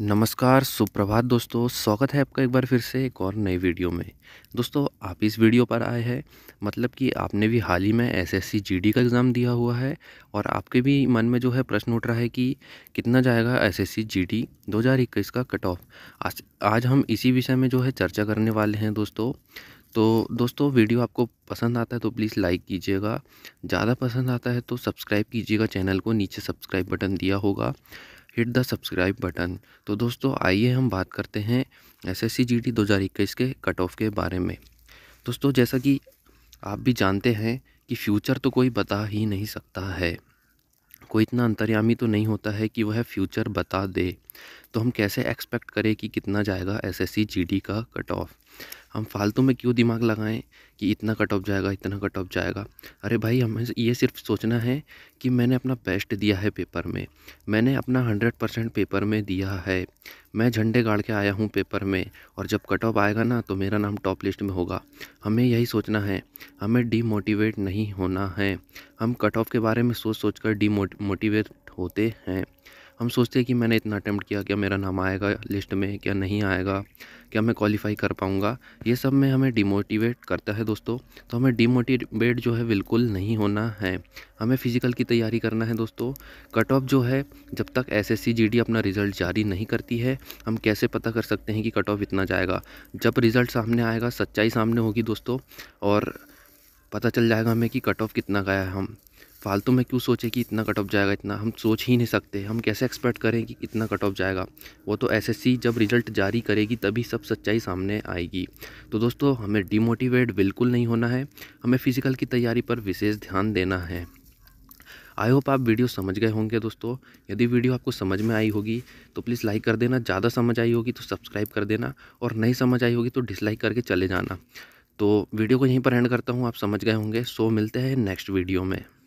नमस्कार सुप्रभात दोस्तों स्वागत है आपका एक बार फिर से एक और नई वीडियो में दोस्तों आप इस वीडियो पर आए हैं मतलब कि आपने भी हाल ही में एसएससी जीडी का एग्ज़ाम दिया हुआ है और आपके भी मन में जो है प्रश्न उठ रहा है कि कितना जाएगा एसएससी जीडी 2021 का कट ऑफ आज आज हम इसी विषय में जो है चर्चा करने वाले हैं दोस्तों तो दोस्तों वीडियो आपको पसंद आता है तो प्लीज़ लाइक कीजिएगा ज़्यादा पसंद आता है तो सब्सक्राइब कीजिएगा चैनल को नीचे सब्सक्राइब बटन दिया होगा हिट द सब्सक्राइब बटन तो दोस्तों आइए हम बात करते हैं एस एस सी जी दो हज़ार इक्कीस के कट ऑफ के बारे में दोस्तों जैसा कि आप भी जानते हैं कि फ्यूचर तो कोई बता ही नहीं सकता है कोई इतना अंतर्यामी तो नहीं होता है कि वह फ्यूचर बता दे तो हम कैसे एक्सपेक्ट करें कि कितना जाएगा S S C G D का कट ऑफ हम फालतू में क्यों दिमाग लगाएं कि इतना कट ऑफ जाएगा इतना कट ऑफ जाएगा अरे भाई हमें ये सिर्फ सोचना है कि मैंने अपना बेस्ट दिया है पेपर में मैंने अपना हंड्रेड परसेंट पेपर में दिया है मैं झंडे गाड़ के आया हूँ पेपर में और जब कट ऑफ आएगा ना तो मेरा नाम टॉप लिस्ट में होगा हमें यही सोचना है हमें डीमोटिवेट नहीं होना है हम कट ऑफ के बारे में सोच सोच कर डीमोटिवेट होते हैं हम सोचते हैं कि मैंने इतना अटैम्प्ट किया क्या मेरा नाम आएगा लिस्ट में क्या नहीं आएगा क्या मैं क्वालिफाई कर पाऊँगा ये सब में हमें डिमोटिवेट करता है दोस्तों तो हमें डिमोटिवेट जो है बिल्कुल नहीं होना है हमें फ़िज़िकल की तैयारी करना है दोस्तों कट ऑफ जो है जब तक एस एस अपना रिज़ल्ट जारी नहीं करती है हम कैसे पता कर सकते हैं कि कट ऑफ इतना जाएगा जब रिज़ल्ट सामने आएगा सच्चाई सामने होगी दोस्तों और पता चल जाएगा हमें कि कट ऑफ कितना गया है हम फालतू में क्यों सोचे कि इतना कट ऑफ जाएगा इतना हम सोच ही नहीं सकते हम कैसे एक्सपेक्ट करें कि इतना कट ऑफ जाएगा वो तो एसएससी जब रिज़ल्ट जारी करेगी तभी सब सच्चाई सामने आएगी तो दोस्तों हमें डिमोटिवेट बिल्कुल नहीं होना है हमें फ़िज़िकल की तैयारी पर विशेष ध्यान देना है आई होप आप वीडियो समझ गए होंगे दोस्तों यदि वीडियो आपको समझ में आई होगी तो प्लीज़ लाइक कर देना ज़्यादा समझ आई होगी तो सब्सक्राइब कर देना और नहीं समझ आई होगी तो डिसलाइक करके चले जाना तो वीडियो को यहीं पर एंड करता हूँ आप समझ गए होंगे सो मिलते हैं नेक्स्ट वीडियो में